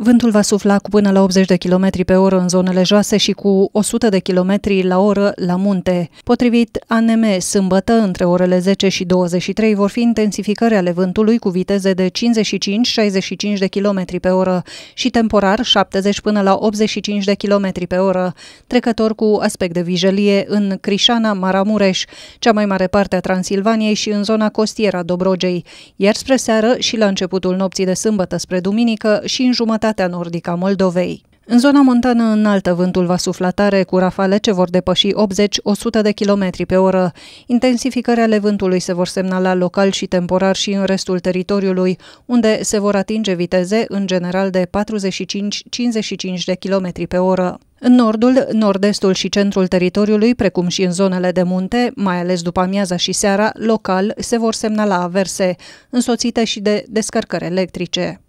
Vântul va sufla cu până la 80 de km pe oră în zonele joase și cu 100 de km la oră la munte. Potrivit ANM, sâmbătă, între orele 10 și 23, vor fi intensificări ale vântului cu viteze de 55-65 de km pe oră și temporar 70 până la 85 de km pe oră, trecător cu aspect de vijelie în Crișana, Maramureș, cea mai mare parte a Transilvaniei și în zona costieră a Dobrogei, iar spre seară și la începutul nopții de sâmbătă spre duminică și în jumătate vecinătatea nordică a Moldovei. În zona montană înaltă, vântul va sufla tare, cu rafale ce vor depăși 80-100 de km pe oră. Intensificarea ale vântului se vor semnala local și temporar și în restul teritoriului, unde se vor atinge viteze în general de 45-55 de km pe oră. În nordul, nord-estul și centrul teritoriului, precum și în zonele de munte, mai ales după amiaza și seara, local se vor semnala averse, însoțite și de descărcări electrice.